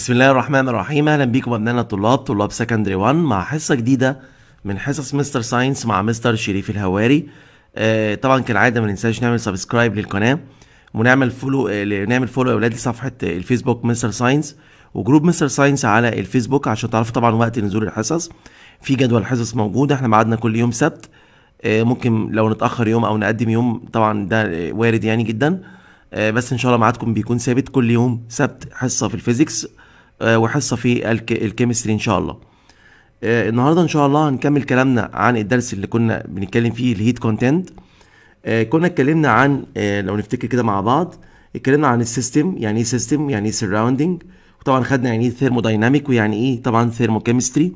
بسم الله الرحمن الرحيم اهلا بيكم ابنائنا الطلاب طلاب سكندري 1 مع حصه جديده من حصص مستر ساينس مع مستر شريف الهواري آه طبعا كالعاده ما ننساش نعمل سبسكرايب للقناه ونعمل فولو آه نعمل فولو يا اولاد لصفحه آه، الفيسبوك مستر ساينس وجروب مستر ساينس على الفيسبوك عشان تعرفوا طبعا وقت نزول الحصص في جدول حصص موجود احنا ميعادنا كل يوم سبت آه ممكن لو نتاخر يوم او نقدم يوم طبعا ده آه، وارد يعني جدا آه، بس ان شاء الله ميعادكم بيكون ثابت كل يوم سبت حصه في الفيزيكس آه، وحصه في الكيمستري ان شاء الله آه، النهارده ان شاء الله هنكمل كلامنا عن الدرس اللي كنا بنتكلم فيه الهيت كونتنت آه، كنا اتكلمنا عن لو نفتكر كده مع بعض اتكلمنا عن السيستم يعني ايه سيستم يعني ايه سراوندنج وطبعا خدنا يعني ايه ثيرمودايناميك ويعني ايه طبعا ثيرموكيمستري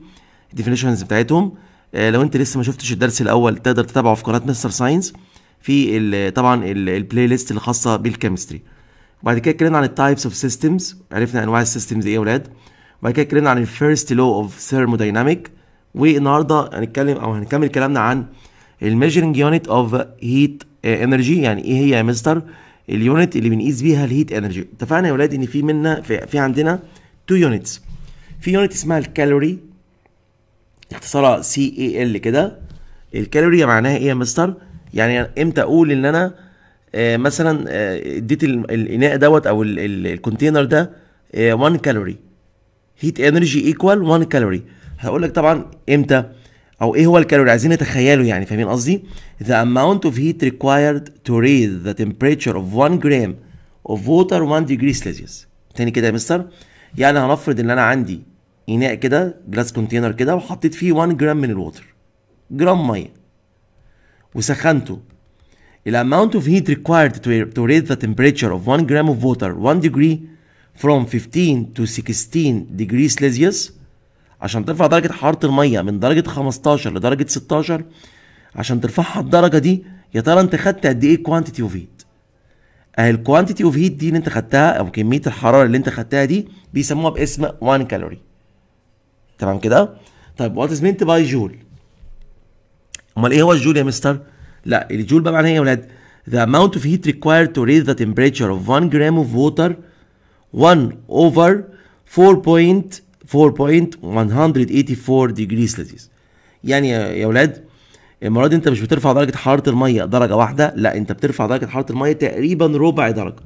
الديفينيشنز بتاعتهم لو انت لسه ما شفتش الدرس الاول تقدر تتابعه في قناه مستر ساينس في طبعا البلاي ليست الخاصه بالكيمستري وبعد كده اتكلمنا عن التايبس اوف سيستمز عرفنا انواع السيستمز ايه يا اولاد وبعد كده اتكلمنا عن الفيرست لو اوف ثيرمودايناميك والنهارده هنتكلم او هنكمل كلامنا عن الميجرنج يونت اوف هيت انرجي يعني ايه هي يا مستر اليونت اللي بنقيس بيها الهيت انرجي اتفقنا يا اولاد ان في منا في, في عندنا تو يونتس في يونت اسمها الكالوري اختصارها سي اي ال كده الكالوري معناها ايه يا مستر يعني امتى اقول ان انا آه، مثلا آه، اديت الاناء دوت او الكونتينر ده 1 كالوري هيت انرجي ايكوال 1 كالوري هقول لك طبعا امتى او ايه هو الكالوري عايزين نتخيله يعني فاهمين قصدي ذا اماونت اوف هيت ريكوايرد تو ريز ذا تمبريتشر اوف 1 جرام اوف ووتر 1 ديجري سيلسيوس تاني كده يا مستر يعني هنفرض ان انا عندي اناء كده جلاس كونتينر كده وحطيت فيه 1 جرام من الووتر جرام ميه وسخنته the amount of heat required to, to raise the temperature of 1 gram of water 1 degree from 15 to 16 degrees Celsius عشان ترفع درجة حرارة المية من درجة 15 لدرجة 16 عشان ترفعها الدرجة دي يا ترى انت خدت قد ايه كوانتيتي اوف هيت اهي الكوانتيتي اوف هيت دي اللي انت خدتها او كمية الحرارة اللي انت خدتها دي بيسموها باسم 1 كالوري تمام كده طيب وات از مينت باي جول امال ايه هو الجول يا مستر لا الجول بقى معناها ايه يا ولاد the amount of heat required to raise the temperature of 1 gram of water 1 over 4.4.184 degrees Celsius يعني يا ولاد المره دي انت مش بترفع درجه حراره الميه درجه واحده لا انت بترفع درجه حراره الميه تقريبا ربع درجه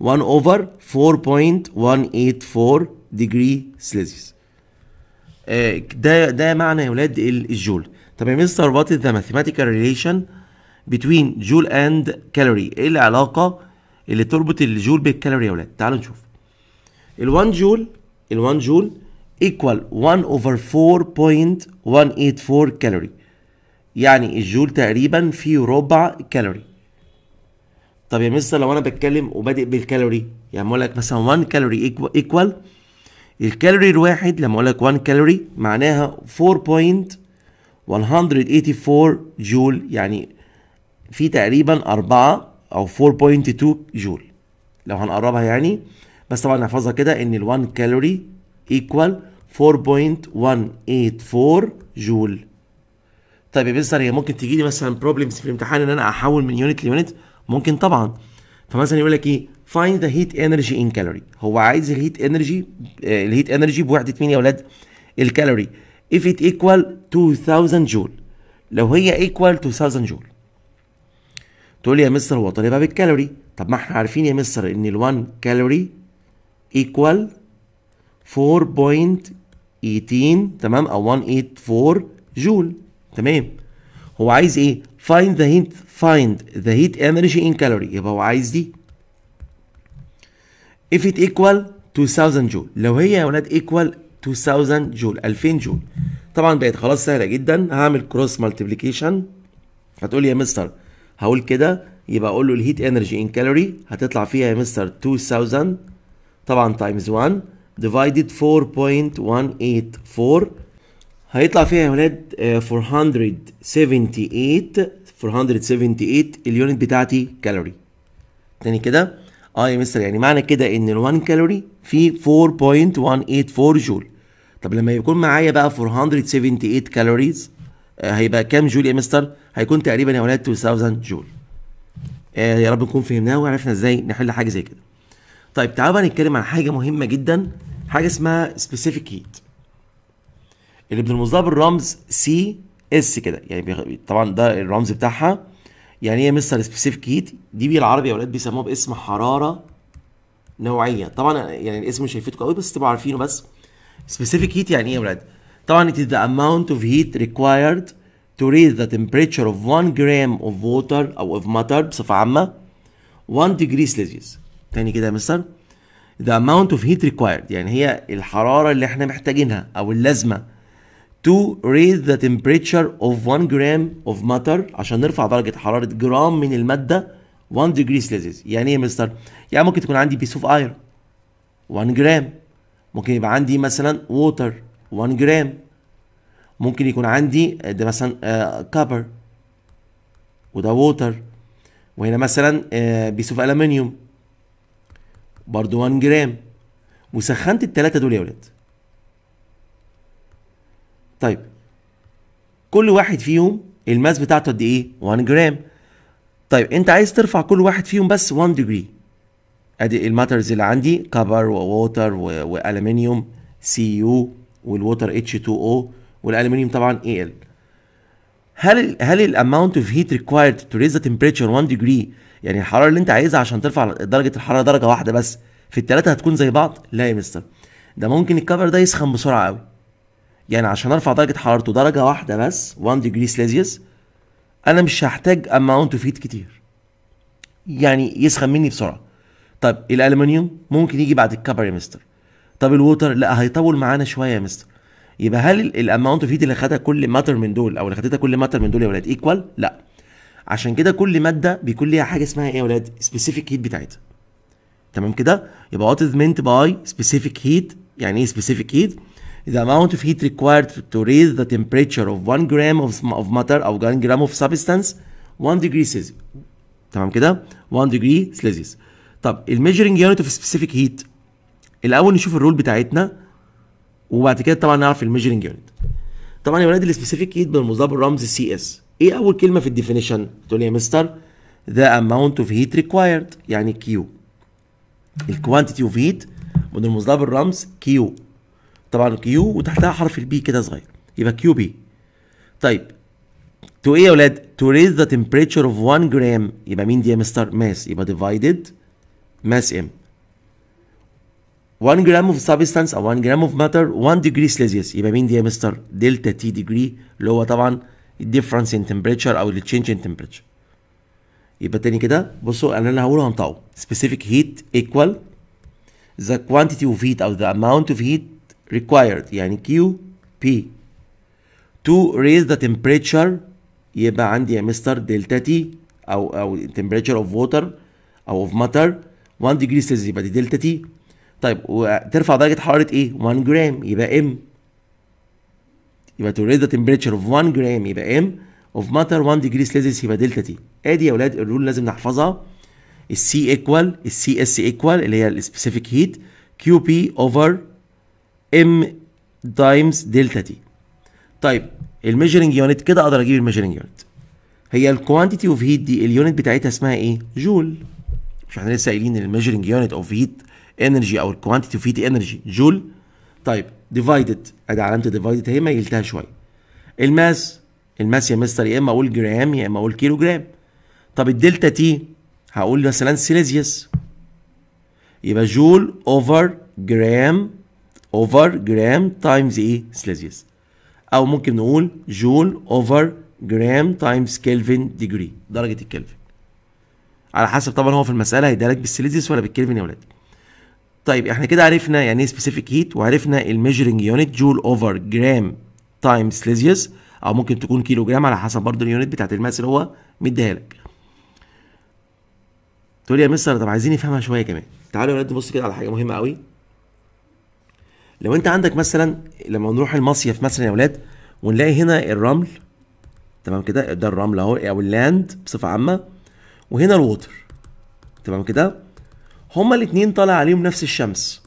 1 over 4.184 degrees Celsius آه، ده ده معنى يا ولاد الجول طب يا مستر what is the mathematical relation بتوين جول اند كالوري ايه العلاقه اللي تربط الجول بالكالوري يا ولاد تعالوا نشوف ال1 جول ال1 جول ايكوال 1 اوفر 4.184 كالوري يعني الجول تقريبا فيه ربع كالوري طب يا مستر لو انا بتكلم وبادئ بالكالوري يعني اقول لك مثلا 1 كالوري ايكوال الكالوري الواحد لما اقول لك 1 كالوري معناها 4.184 جول يعني في تقريبا 4 او 4.2 جول لو هنقربها يعني بس طبعا نحفظها كده ان ال1 كالوري ايكوال 4.184 جول طيب يا بيستر هي ممكن تجي لي مثلا بروبلمز في الامتحان ان انا احول من يونت ليونت ممكن طبعا فمثلا يقول لك ايه فايند ذا هيت انرجي ان كالوري هو عايز الهيت انرجي الهيت انرجي بوحده مين يا اولاد الكالوري if it equal 2000 جول لو هي equal 2000 جول تقول لي يا مستر هو طالبها بالكالوري طب ما احنا عارفين يا مستر ان ال1 كالوري ايكوال 4.18 تمام او 184 جول تمام هو عايز ايه find the heat find the heat energy in كالوري يبقى هو عايز دي if it equal 2000 جول لو هي يا ولاد equal 2000 جول 2000 جول طبعا بقت خلاص سهله جدا هعمل كروس مالتيبليكيشن هتقول لي يا مستر هقول كده يبقى اقول له الهيت انرجي ان كالوري هتطلع فيها يا مستر 2000 طبعا تايمز 1 ديفايدد 4.184 هيطلع فيها يا ولاد 478 آه، 478 اليونت بتاعتي كالوري تاني كده اه يا مستر يعني معنى كده ان ال1 كالوري فيه 4.184 جول طب لما يكون معايا بقى 478 كالوريز هيبقى كام جول يا مستر هيكون تقريبا يا ولاد 2000 جول آه، يا رب نكون فهمناه وعرفنا ازاي نحل حاجه زي كده طيب تعالوا بقى نتكلم عن حاجه مهمه جدا حاجه اسمها سبيسيفيك هيت اللي بنرمز لها بالرمز سي اس كده يعني طبعا ده الرمز بتاعها يعني ايه مستر سبيسيفيك هيت دي بالعربي يا ولاد بيسموها باسم حراره نوعيه طبعا يعني الاسم مش هيفيدكم قوي بس تبقوا عارفينه بس سبيسيفيك هيت يعني ايه يا ولاد طبعا it is the amount of heat required to raise the temperature of 1 gram of water او of matter بصفة عامة 1 degree Celsius تاني كده يا مستر the amount of heat required يعني هي الحرارة اللي احنا محتاجينها او اللازمة to raise the temperature of 1 gram of matter عشان نرفع درجة حرارة جرام من المادة 1 degree Celsius يعني ايه يا مستر؟ يعني ممكن تكون عندي piece of iron 1 gram ممكن يبقى عندي مثلا water 1 جرام ممكن يكون عندي آه، ده مثلا كابر آه، وده ووتر وهنا مثلا آه، بيس اوف الومنيوم برضه 1 جرام وسخنت التلاتة دول يا ولاد طيب كل واحد فيهم الماس بتاعته قد ايه 1 جرام طيب انت عايز ترفع كل واحد فيهم بس 1 ديجري ادي الماترز اللي عندي كابر وووتر والومنيوم سي يو والووتر اتش 2 او والالومنيوم طبعا اي ال هل هل الاماونت اوف هيت ريكوايرد تو ريز ذا تمبريتشر 1 ديجري يعني الحراره اللي انت عايزها عشان ترفع درجه الحراره درجه واحده بس في الثلاثه هتكون زي بعض لا يا مستر ده ممكن الكفر ده يسخن بسرعه قوي يعني عشان ارفع درجه حرارته درجه واحده بس 1 ديجري سيلسيوس انا مش هحتاج اماونت اوف هيت كتير يعني يسخن مني بسرعه طب الالومنيوم ممكن يجي بعد الكبر يا مستر طب الووتر لا هيطول معانا شويه يا مستر يبقى هل الاماونت اوف هيت اللي خدها كل ماتر من دول او اللي خدتها كل ماتر من دول يا ولاد ايكوال لا عشان كده كل ماده بيكون ليها حاجه اسمها ايه يا ولاد سبيسيفيك هيت بتاعتها تمام كده يبقى وات از مينت باي سبيسيفيك هيت يعني ايه سبيسيفيك هيت the amount of heat required to raise the temperature of 1 gram of, of matter او 1 gram of substance 1 degree Celsius تمام كده 1 degree Celsius طب الميجرنج يونت اوف سبيسيفيك هيت الاول نشوف الرول بتاعتنا وبعد كده طبعا نعرف الميجرنج يونت طبعا يا ولاد السبيسيفيك هيت بنرمزها بالرمز سي اس ايه اول كلمه في الديفينيشن تقول لي يا مستر ذا اماونت اوف هيت ريكوايرد يعني كيو الكوانتيتي اوف هيت من لها بالرمز كيو طبعا كيو وتحتها حرف البي كده صغير يبقى كيو بي طيب تو ايه يا ولاد تو ريز ذا تمبريتشر اوف 1 جرام يبقى مين دي يا مستر ماس يبقى ديفايدد ماس ام 1 gram of substance and 1 gram of matter 1 degree Celsius يبقى مين دي يا مستر؟ دلتا تي ديجري اللي هو طبعا الديفرنس ان تمبريتشر أو التشينج ان تمبريتشر يبقى تاني كده بصوا أنا اللي هقوله هنطقه specific heat equal the quantity of heat أو the amount of heat required يعني Q P to raise the temperature يبقى عندي يا مستر دلتا تي أو أو temperature of water أو of matter 1 degree Celsius يبقى دي دلتا تي طيب وترفع درجه حراره ايه 1 جرام يبقى ام يبقى to read the temperature of 1 جرام يبقى ام of matter 1 degree Celsius يبقى دلتا تي ادي يا اولاد الرول لازم نحفظها السي ايكوال السي اس ايكوال اللي هي السبيسيفيك هيت كيو بي اوفر ام تايمز دلتا تي طيب الميجرنج يونت كده اقدر اجيب الميجرنج يونت هي الكوانتيتي اوف هيت دي اليونت بتاعتها اسمها ايه جول مش احنا لسه قايلين ان الميجرنج يونت اوف هيت انرجي او الكوانتيتي اوف هيت انرجي جول طيب ديفايدد ادي علامه ديفايدد اهي ميلتها شويه الماس الماس يا مستر يا اما اقول جرام يا اما اقول كيلو جرام طب الدلتا تي هقول مثلا سيليزيوس يبقى جول اوفر جرام اوفر جرام تايمز ايه سيليزيوس او ممكن نقول جول اوفر جرام تايمز كلفن ديجري درجه الكلفن على حسب طبعا هو في المساله هيديها لك بالسيليزيوس ولا بالكلفن يا ولاد طيب احنا كده عرفنا يعني ايه سبيسيفيك هيت وعرفنا الميجرنج يونت جول اوفر جرام تايم سليزيوس او ممكن تكون كيلو جرام على حسب برضه اليونت بتاعت الماس اللي هو مديها لك تقول لي يا مستر طب عايزين نفهمها شويه كمان تعالوا يا ولاد نبص كده على حاجه مهمه قوي لو انت عندك مثلا لما نروح المصيف مثلا يا ولاد ونلاقي هنا الرمل تمام كده ده الرمل اهو او اللاند بصفه عامه وهنا الووتر تمام كده هما الاتنين طالع عليهم نفس الشمس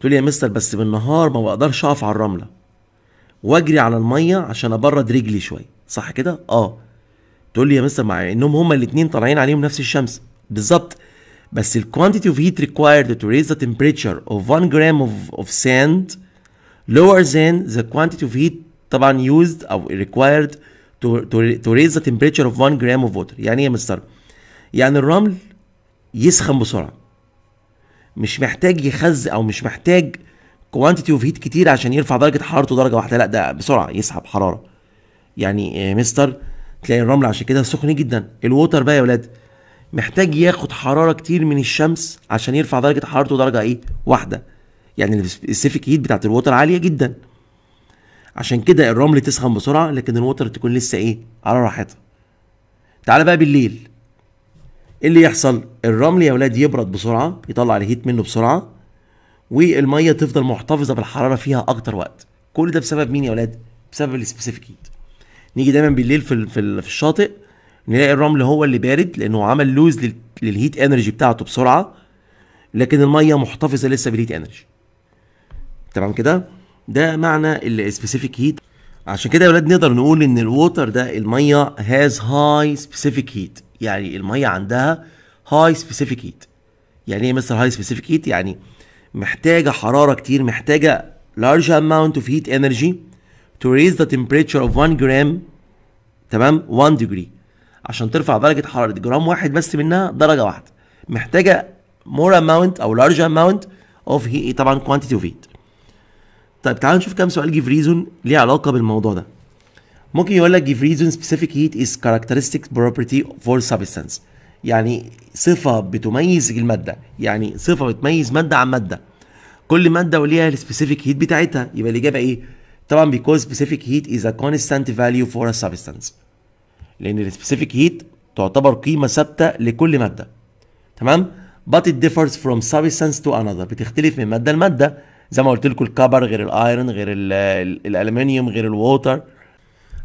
تقول لي يا مستر بس بالنهار ما بقدرش اقف على الرمله واجري على الميه عشان ابرد رجلي شويه صح كده اه تقول لي يا مستر مع انهم هما الاتنين طالعين عليهم نفس الشمس بالظبط بس ال quantity of heat required to raise the temperature of 1 gram of, of sand lower than the quantity of heat طبعا used او required to, to, to raise the temperature of 1 gram of water يعني ايه يا مستر يعني الرمل يسخن بسرعه مش محتاج يخز او مش محتاج كوانتيتي اوف هيت كتير عشان يرفع درجه حرارته درجه واحده لا ده بسرعه يسحب حراره يعني آه، مستر تلاقي الرمل عشان كده سخن جدا الووتر بقى يا ولاد محتاج ياخد حراره كتير من الشمس عشان يرفع درجه حرارته درجه ايه واحده يعني السيفيك هيت بتاعت الووتر عاليه جدا عشان كده الرمل تسخن بسرعه لكن الووتر تكون لسه ايه على راحتها تعالى بقى بالليل ايه اللي يحصل الرمل يا ولاد يبرد بسرعه يطلع الهيت منه بسرعه والميه تفضل محتفظه بالحراره فيها اكتر وقت كل ده بسبب مين يا ولاد بسبب السبيسيفيك هيت نيجي دايما بالليل في في الشاطئ نلاقي الرمل هو اللي بارد لانه عمل لوز للهيت انرجي بتاعته بسرعه لكن الميه محتفظه لسه بالهيت انرجي تمام كده ده معنى السبيسيفيك هيت عشان كده يا ولاد نقدر نقول ان الووتر ده الميه هاز هاي سبيسيفيك هيت يعني الميه عندها هاي سبيسيفيك هيت يعني ايه مستر هاي سبيسيفيك هيت يعني محتاجه حراره كتير محتاجه large amount of heat energy to raise the temperature of 1 جرام تمام 1 ديجري عشان ترفع درجه حراره جرام واحد بس منها درجه واحده محتاجه مور amount او large amount of heat طبعا quantity of heat طيب تعالوا نشوف كام سؤال جيف ريزون ليه علاقه بالموضوع ده ممكن يقول لك جيف ريزون سبيسيفيك هيت از كاركترستيك بروبرتي فور سبستانس يعني صفة بتميز المادة يعني صفة بتميز مادة عن مادة كل مادة وليها السبيسيفيك هيت بتاعتها يبقى الإجابة إيه؟ طبعا بيكوز سبيسيفيك هيت از ا كونستانت فاليو فور ا سبستانس لأن السبيسيفيك هيت تعتبر قيمة ثابتة لكل مادة تمام؟ but it differs from substance to another بتختلف من مادة لمادة زي ما قلت لكم الكبر غير الايرون غير الالومنيوم غير الووتر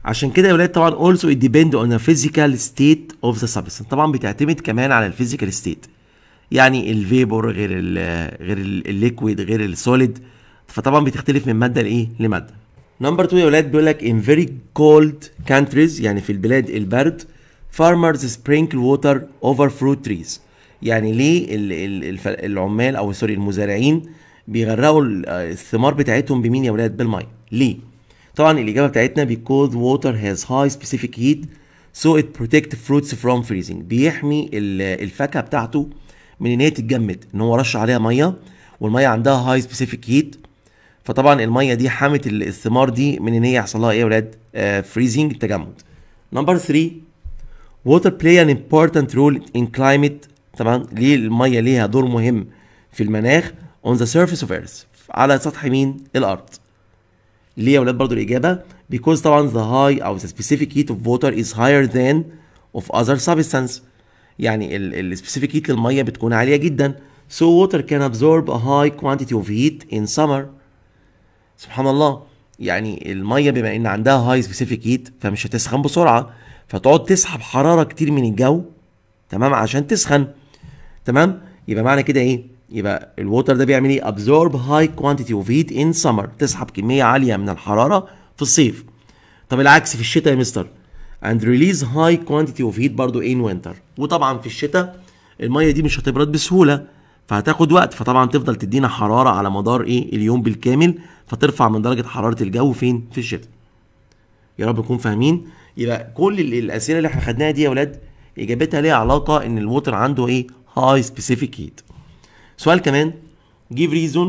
عشان كده يا ولاد طبعا اولسو it depend on the physical state of the substance طبعا بتعتمد كمان على الفيزيكال ستيت يعني الفيبور غير الـ غير الليكويد غير السوليد فطبعا بتختلف من ماده لايه لماده نمبر 2 يا ولاد بيقول لك in very cold countries يعني في البلاد البرد farmers sprinkle water over fruit trees يعني ليه العمال او سوري المزارعين بيغرقوا آه، الثمار بتاعتهم بمين يا ولاد بالميه ليه طبعا الاجابه بتاعتنا because water has high specific heat so it protect fruits from freezing بيحمي الفاكهه بتاعته من ان هي تتجمد ان هو رش عليها ميه والميه عندها هاي سبيسيفيك هيت فطبعا الميه دي حمت الثمار دي من ان هي يحصل لها ايه يا ولاد فريزنج آه، تجمد نمبر 3 water play an important role in climate طبعا ليه الميه ليها دور مهم في المناخ on the surface of earth على سطح مين الارض ليه يا ولاد برضو الاجابه because طبعا the high او the specific heat of water is higher than of other substance يعني specific heat للميه بتكون عاليه جدا so water can absorb a high quantity of heat in summer سبحان الله يعني الميه بما ان عندها high specific heat فمش هتسخن بسرعه فتقعد تسحب حراره كتير من الجو تمام عشان تسخن تمام يبقى معنى كده ايه يبقى الووتر ده بيعمل ايه absorb high quantity of heat in summer تسحب كميه عاليه من الحراره في الصيف طب العكس في الشتاء يا مستر and release high quantity of heat برضو in winter وطبعا في الشتاء الميه دي مش هتبرد بسهوله فهتاخد وقت فطبعا تفضل تدينا حراره على مدار ايه اليوم بالكامل فترفع من درجه حراره الجو فين في الشتاء يا رب نكون فاهمين يبقى كل الاسئله اللي احنا خدناها دي يا ولاد اجابتها ليها علاقه ان الووتر عنده ايه هاي سبيسيفيك هيت سؤال كمان give reason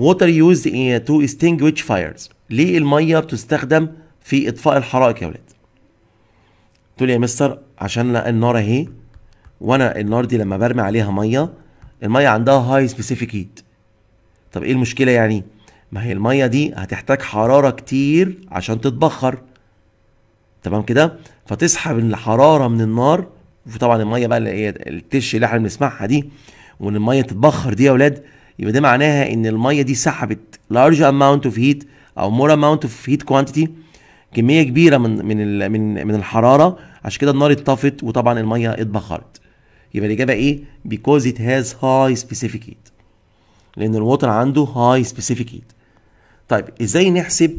water used in to extinguish fires ليه الميه بتستخدم في اطفاء الحرائق يا ولاد تقول يا مستر عشان النار اهي وانا النار دي لما برمي عليها ميه الميه عندها هاي سبيسيفيك هيت طب ايه المشكله يعني ما هي الميه دي هتحتاج حراره كتير عشان تتبخر تمام كده فتسحب الحراره من النار وطبعا الميه بقى اللي هي التش اللي احنا بنسمعها دي وان الميه تتبخر دي يا اولاد يبقى ده معناها ان الميه دي سحبت لارج اماونت اوف هيت او مور اماونت اوف هيت كوانتيتي كميه كبيره من من من من الحراره عشان كده النار اتطفت وطبعا الميه اتبخرت يبقى الاجابه ايه because it has high specific heat لان الوتر عنده high specific heat طيب ازاي نحسب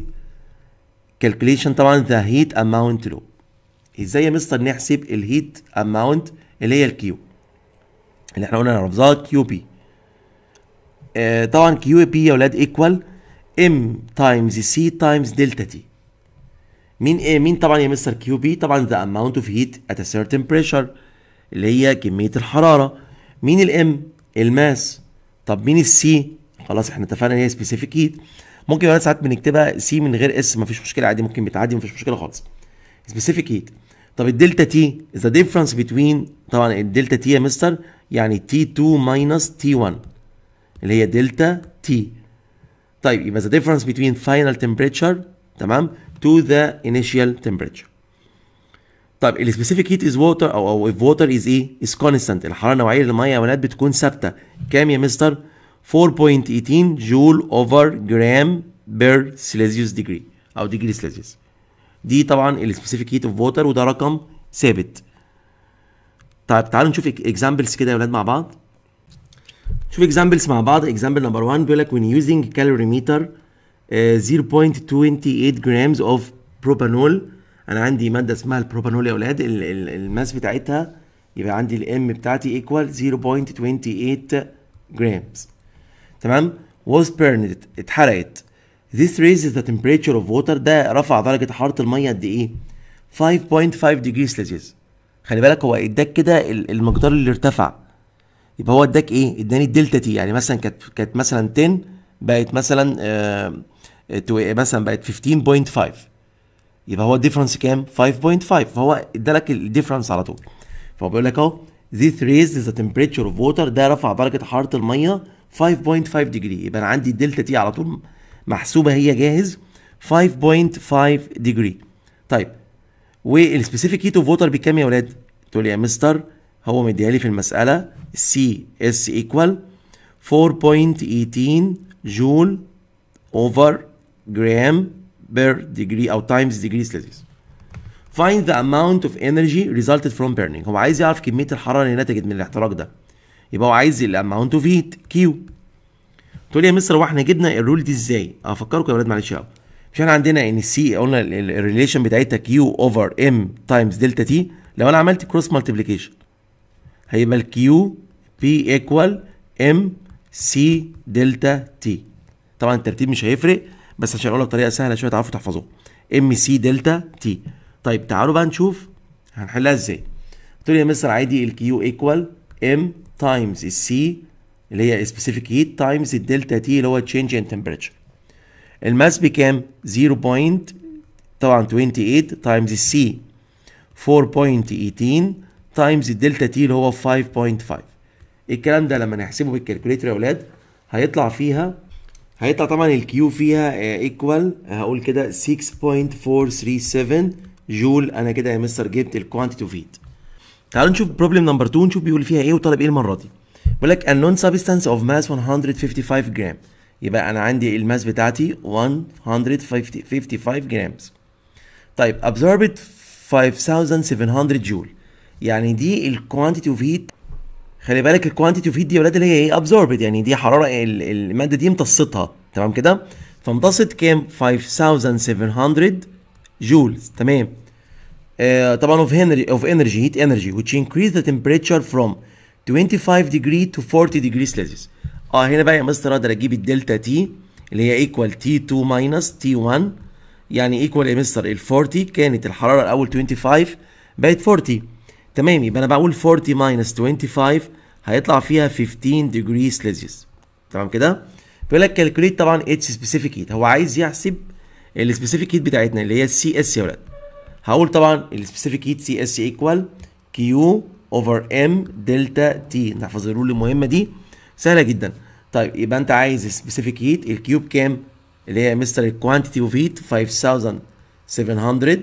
كالكوليشن طبعا the heat amount لو ازاي يا مستر نحسب الهيت اماونت اللي هي الكيو اللي احنا قلنا نعرفها آه، كيو بي طبعا كيو بي يا ولاد ايكوال ام تايمز سي تايمز دلتا تي مين ايه مين طبعا يا مستر كيو بي طبعا ذا اماونت اوف هيت ات ا سيرتن بريشر اللي هي كميه الحراره مين الام الماس طب مين السي خلاص احنا اتفقنا هي سبيسيفيك هيت ممكن يا ولاد ساعات بنكتبها سي من غير اس مفيش مشكله عادي ممكن بتعدي مفيش مشكله خالص سبيسيفيك هيت طب الدلتا تي is the difference between طبعا الدلتا تي يا مستر يعني T2 minus T1 اللي هي دلتا تي طيب يبقى the difference between final temperature تمام to the initial temperature طيب السبيسيفيك هيت از ووتر او او اف ووتر از ايه؟ از كونستانت الحراره النوعيه للميه والنات بتكون ثابته كام يا مستر؟ 4.18 جول اوفر جرام بير سيليزيوس ديجري او ديجري سيليزيوس دي طبعا السبيسيفيك هيت اوف ووتر وده رقم ثابت طيب تعالوا نشوف اكزامبلز كده يا ولاد مع بعض شوف اكزامبلز مع بعض اكزامبل نمبر 1 بيقول لك when using calorimeter uh, آه، 0.28 grams of propanol انا عندي ماده اسمها البروبانول يا ولاد الماس بتاعتها يبقى عندي الام بتاعتي ايكوال 0.28 جرامز تمام was burned اتحرقت This raises the temperature of water ده رفع درجة حرارة المية قد إيه؟ 5.5 degrees Celsius خلي بالك هو اداك كده المقدار اللي ارتفع يبقى هو اداك ايه؟ اداني الدلتا تي يعني مثلا كانت كانت مثلا 10 بقت مثلا آه مثلا بقت 15.5 يبقى هو الديفرنس كام؟ 5.5 فهو ادالك الديفرنس على طول فهو بيقول لك اهو this raises the temperature of water ده رفع درجة حرارة المية 5.5 degree يبقى انا عندي الدلتا تي على طول محسوبه هي جاهز 5.5 ديجري طيب والسبيسيفيك هيت اوف ووتر بكام يا ولاد؟ تقول لي يا مستر هو مديها لي في المساله سي اس ايكوال 4.18 جول اوفر جرام بير ديجري او تايمز ديجري سيلسيوس find the amount of energy resulted from burning هو عايز يعرف كميه الحراره اللي نتجت من الاحتراق ده يبقى هو عايز الاماونت اوف هيت كيو تقول لي يا مستر واحنا جبنا الرول دي ازاي؟ افكركم اه، يا ولاد معلش اهو مش احنا عندنا ان السي قلنا الريليشن بتاعتها كيو اوفر ام تايمز دلتا تي لو انا عملت كروس مالتيبليكيشن هيبقى الكيو بي ايكوال ام سي دلتا تي طبعا الترتيب مش هيفرق بس عشان اقولها بطريقه سهله شويه تعرفوا تحفظوها ام سي دلتا تي طيب تعالوا بقى نشوف هنحلها ازاي تقول لي يا مستر عادي الكيو ايكوال ام تايمز السي اللي هي سبيسيفيك هيت تايمز الدلتا تي اللي هو تشينج ان تمبريتشر الماس بكام 0. طبعا 28 تايمز السي 4.18 تايمز الدلتا تي اللي هو 5.5 الكلام ده لما نحسبه بالكالكوليتر يا اولاد هيطلع فيها هيطلع طبعا الكيو فيها ايكوال آه، هقول كده 6.437 جول انا كده يا مستر جبت الكوانتيتي اوف هيت. تعالوا نشوف بروبلم نمبر 2 نشوف بيقول فيها ايه وطالب ايه المره دي بيقول لك النون substance اوف ماس 155 جرام يبقى انا عندي الماس بتاعتي 155 جرامز طيب absorbed 5700 جول يعني دي الكوانتيتي اوف هيت خلي بالك الكوانتيتي اوف هيت دي يا ولاد اللي هي ايه ابزوربد يعني دي حراره الماده دي امتصتها تمام كده فامتصت كام 5700 جول تمام آه طبعا اوف هنري اوف انرجي هيت انرجي which increase the temperature from 25 ديجري تو 40 ديجري سليزز اه هنا بقى يا مستر اقدر اجيب الدلتا تي اللي هي ايكوال تي 2 ماينس تي 1 يعني ايكوال يا مستر ال 40 كانت الحراره الاول 25 بقت 40 تمام يبقى انا بقول 40 ماينس 25 هيطلع فيها 15 ديجري سليزيوس تمام كده بيقول لك كالكوليت طبعا اتش سبيسيفيك هيت هو عايز يحسب السبيسيفيك هيت بتاعتنا اللي هي السي اس يا ولاد هقول طبعا السبيسيفيك هيت سي اس ايكوال كيو اوفر ام دلتا تي نحفظ الرول المهمه دي سهله جدا طيب يبقى انت عايز سبيسيفيك هيت الكيوب كام اللي هي مستر الكوانتيتي اوف هيت 5700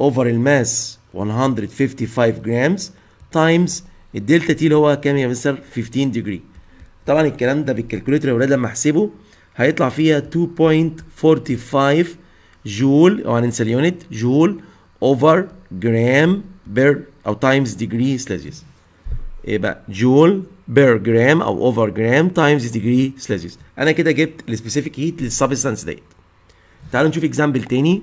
اوفر الماس 155 جرامز تايمز الدلتا تي اللي هو كام يا مستر 15 ديجري طبعا الكلام ده بالكالكوليتر يا ولاد لما احسبه هيطلع فيها 2.45 جول او هننسى اليونت جول اوفر جرام بير او تايمز ديجري سيلسيوس ايه بقى جول بير جرام او اوفر جرام تايمز ديجري سيلسيوس انا كده جبت السبيسيفيك هيت للسبستانس ديت تعالوا نشوف اكزامبل تاني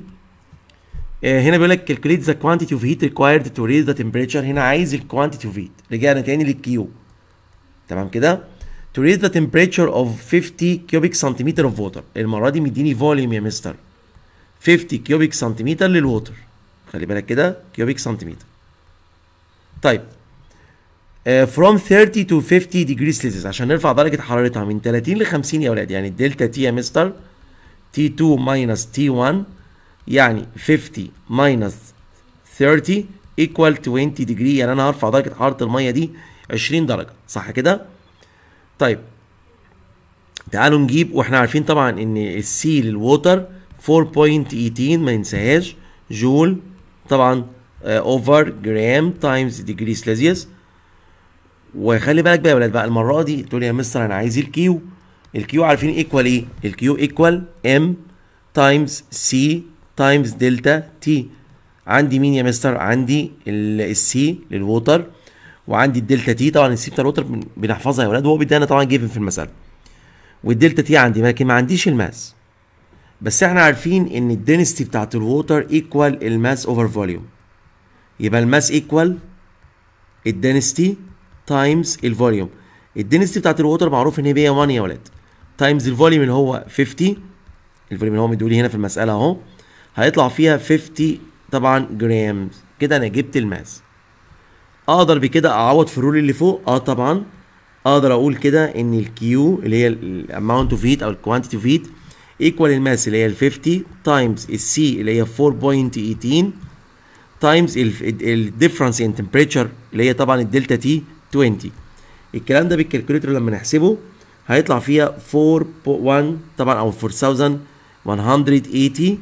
إيه هنا بيقول لك كالكوليت ذا كوانتيتي اوف هيت ريكوايرد تو ريز ذا تمبريتشر هنا عايز الكوانتيتي اوف هيت رجعنا تاني للكيو تمام كده to raise the temperature of 50 cubic centimeter of water المرة دي مديني volume يا مستر 50 cubic centimeter للwater خلي بالك كده cubic centimeter طيب فروم 30 تو 50 ديجري Celsius عشان نرفع درجه حرارتها من 30 ل 50 يا ولاد يعني الدلتا تي يا مستر تي 2 ماينس تي 1 يعني 50 ماينس 30 ايكوال 20 ديجري يعني انا هرفع درجه حراره الميه دي 20 درجه صح كده؟ طيب تعالوا نجيب واحنا عارفين طبعا ان السي للووتر 4.18 ما ننساهاش جول طبعا اوفر جرام تايمز ديجري سلازيوس وخلي بالك بقى يا ولاد بقى المره دي تقول يا مستر انا عايز الكيو الكيو عارفين ايكوال ايه الكيو ايكوال ام تايمز سي تايمز دلتا تي عندي مين يا مستر عندي السي للوتر وعندي الدلتا تي طبعا السي بتاع الوتر بنحفظها يا ولاد وهو بيدانا طبعا جيفن في المساله والدلتا تي عندي لكن ما عنديش الماس بس احنا عارفين ان الدنستي بتاعت الوتر ايكوال الماس اوفر فوليوم يبقى الماس ايكوال الدنستي تايمز الفوليوم الدنستي بتاعت الووتر معروف ان هي 100 يا ولاد تايمز الفوليوم اللي هو 50 الفوليوم اللي هو مديولي هنا في المساله اهو هيطلع فيها 50 طبعا جرام كده انا جبت الماس اقدر بكده اعوض في الرول اللي فوق اه طبعا اقدر اقول كده ان الكيو اللي هي الاماونت اوف هيت او الكوانتيتي اوف هيت ايكوال الماس اللي هي ال 50 تايمز السي اللي هي 4.18 تايمز الديفرنس ان تمبريتشر اللي هي طبعا الدلتا تي 20 الكلام ده بالكالكوليتر لما نحسبه هيطلع فيها 4.1 طبعا او 4180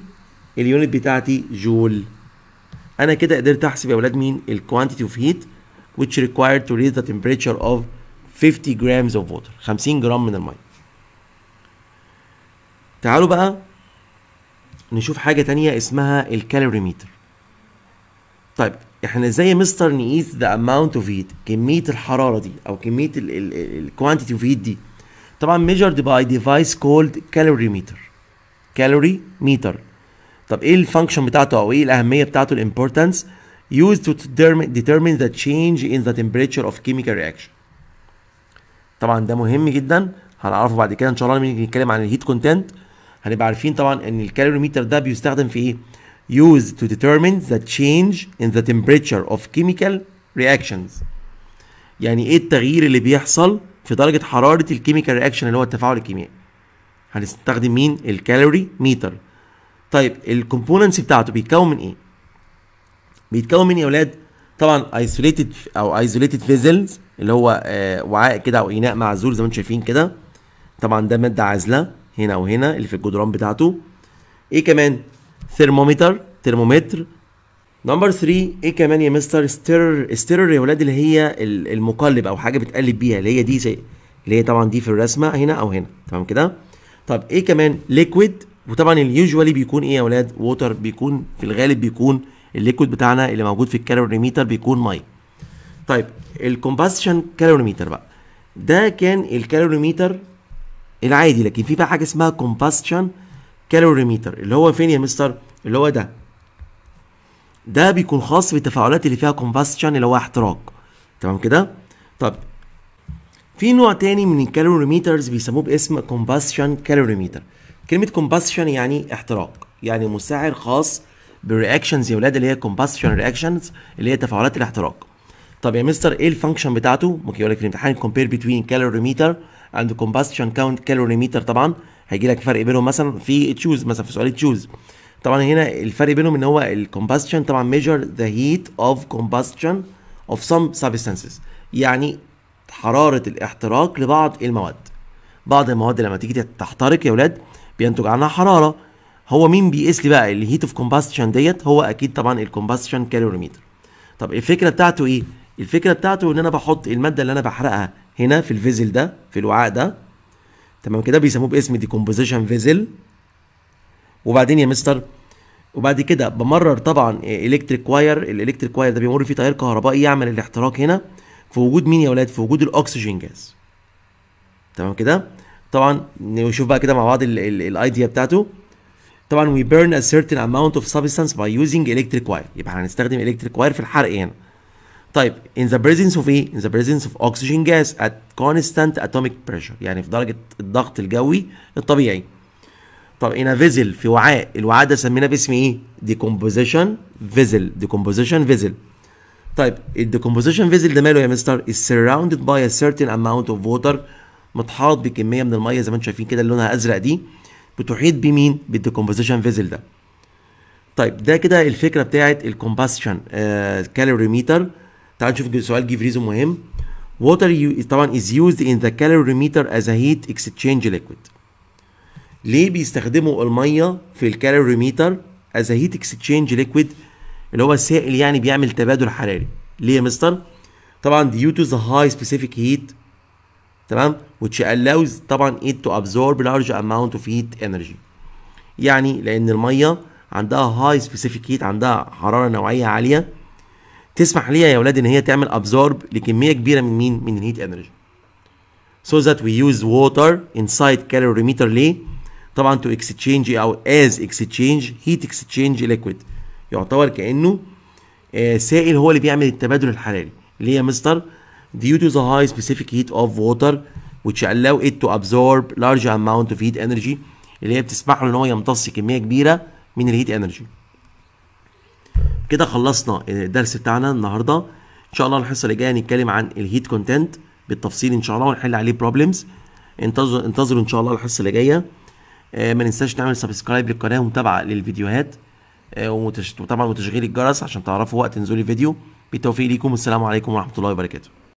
اليونت بتاعتي جول انا كده قدرت احسب يا اولاد مين الكوانتيتي اوف هيت which required to raise the temperature of 50 grams of water 50 جرام من الميه تعالوا بقى نشوف حاجه تانية اسمها الكالوريميتر طيب احنا زي مستر نقيس ذا اماونت اوف هيت كميه الحراره دي او كميه الكوانتيتي اوف هيت دي طبعا ميجرد باي ديفايس كولد كالوري ميتر كالوري ميتر طب ايه الفانكشن بتاعته او ايه الاهميه بتاعته الامبورتنس used to determine the change in the temperature of chemical reaction طبعا ده مهم جدا هنعرفه بعد كده ان شاء الله لما نيجي نتكلم عن الهيت كونتنت هنبقى عارفين طبعا ان الكالوري ميتر ده بيستخدم في ايه used to determine the change in the temperature of chemical reactions يعني ايه التغيير اللي بيحصل في درجة حرارة الكيميكال رياكشن اللي هو التفاعل الكيميائي هنستخدم مين الكالوري ميتر طيب الكومبوننتس بتاعته بيتكون من ايه بيتكون من إيه يا اولاد طبعا ايزوليتد او ايزوليتد فيزلز اللي هو آه، وعاء كده او اناء معزول زي ما انتم شايفين كده طبعا ده ماده عازله هنا وهنا اللي في الجدران بتاعته ايه كمان ثرمومتر ترمومتر نمبر 3 ايه كمان يا مستر ستيرر ستيرر يا ولاد اللي هي المقلب او حاجه بتقلب بيها اللي هي دي زي اللي هي طبعا دي في الرسمه هنا او هنا تمام كده طب ايه كمان ليكويد وطبعا اليوجوالي بيكون ايه يا ولاد ووتر بيكون في الغالب بيكون الليكويد بتاعنا اللي موجود في الكالوريميتر بيكون ميه طيب الكومباستشن كالوريميتر بقى ده كان الكالوريميتر العادي لكن في بقى حاجه اسمها كومباستشن كالوريميتر اللي هو فين يا مستر اللي هو ده ده بيكون خاص بالتفاعلات اللي فيها كومباستشن اللي هو احتراق تمام كده طب في نوع تاني من الكالوريميترز بيسموه باسم كومباستشن كالوريميتر كلمة كومباستشن يعني احتراق يعني مساعر خاص بالرياكشنز يا ولاد اللي هي كومباستشن رياكشنز اللي هي تفاعلات الاحتراق طب يا مستر ايه الفانكشن بتاعته ممكن يقول لك في الامتحان كومبير بتوين كالوريميتر اند كومباستشن كاونت كالوريميتر طبعا هيجي لك فرق بينهم مثلا في تشوز مثلا في سؤال تشوز طبعا هنا الفرق بينهم ان هو الكومباستشن طبعا ميجر ذا هيت اوف كومباستشن اوف سم سبستانسز يعني حراره الاحتراق لبعض المواد بعض المواد لما تيجي تحترق يا ولاد بينتج عنها حراره هو مين بيقيس لي بقى الهيت اوف كومباستشن ديت هو اكيد طبعا الكومباستشن كالوريمتر طب الفكره بتاعته ايه الفكره بتاعته ان انا بحط الماده اللي انا بحرقها هنا في الفيزل ده في الوعاء ده تمام كده بيسموه باسم ديكومبوزيشن فيزل وبعدين يا مستر وبعد كده بمرر طبعا الكتريك واير الالكتريك واير ده بيمر فيه تيار كهربائي يعمل الاحتراق هنا في وجود مين يا ولاد في وجود الاكسجين جاز تمام كده طبعا نشوف بقى كده مع بعض الايديا بتاعته طبعا we burn a certain amount of substance by using electric wire يبقى هنستخدم electric wire في الحرق هنا طيب in the presence of ايه in the presence of oxygen gas at constant atomic pressure يعني في درجة الضغط الجوي الطبيعي طب in a vessel في وعاء الوعاء ده سميناه باسم ايه decomposition vessel decomposition vessel طيب ال decomposition فيزل ده ماله يا مستر is surrounded by a certain amount of water متحاط بكميه من الميه زي ما انتم شايفين كده لونها ازرق دي بتحيط بمين بال decomposition فيزل ده طيب ده كده الفكره بتاعت الكومباشن كالوريميتر uh, تعال نشوف سؤال جيفريزو مهم water طبعا is used in the calorimeter as a heat exchange liquid ليه بيستخدموا الميه في الكالوريميتر as a heat exchange liquid اللي هو سائل يعني بيعمل تبادل حراري ليه يا مستر طبعا due to the high specific heat تمام which allows طبعا it to absorb large amount of heat energy يعني لان الميه عندها high specific heat عندها حراره نوعيه عاليه تسمح ليها يا اولاد ان هي تعمل ابزورب لكميه كبيره من مين من الهيت انرجي so that we use water inside calorimeter ليه طبعا to exchange او as exchange heat exchange liquid يعتبر كانه آه، سائل هو اللي بيعمل التبادل الحراري ليه يا مستر due to the high specific heat of water which allow it to absorb large amount of heat energy اللي هي بتسمح له ان هو يمتص كميه كبيره من الهيت انرجي كده خلصنا الدرس بتاعنا النهارده ان شاء الله الحصه اللي جايه هنتكلم عن الهيت كونتنت بالتفصيل ان شاء الله ونحل عليه بروبلمز انتظروا انتظروا ان شاء الله الحصه اللي جايه آه ما ننساش تعمل سبسكرايب للقناه ومتابعه للفيديوهات آه وطبعا وتشغيل الجرس عشان تعرفوا وقت نزول الفيديو بالتوفيق ليكم والسلام عليكم ورحمه الله وبركاته